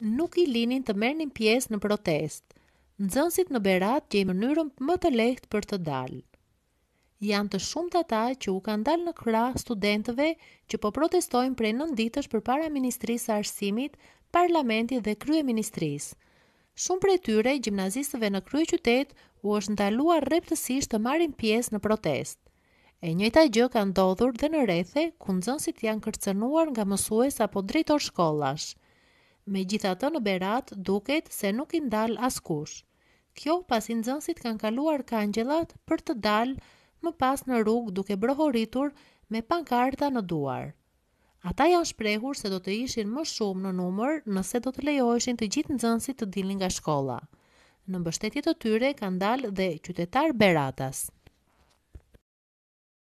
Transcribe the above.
nuk i linin të merrnin pjesë në protest. Nxënësit në Berat gjejnë mënyrën më të lehtë për të dalë. Janë të shumë të ata që u kanë dalë në kra studentëve që po protestojnë prej nën ditësh për para Ministrisë Arsimit, Parlamentit dhe Krye Ministrisë. Shumë prej tyre, gjimnazistëve në krye qytet u është ndaluar reptësisht të marrin pjesë në protest. E njëta gjë ka ndodhur dhe në rethe, ku nëzënsit janë kërcenuar nga mësues apo drejtor shkollash. Me gjitha të në berat, duket se nuk i ndal askush. Kjo pas i nëzënsit kanë kaluar kangjelat për të dal më pas në rrug duke brohoritur me pankarta në duar. Ata janë shprehur se do të ishin më shumë në numër nëse do të lejoheshin të gjithë nxënësit të dilnin nga shkolla. Në mbështetje të tyre kanë dalë dhe qytetar Beratas.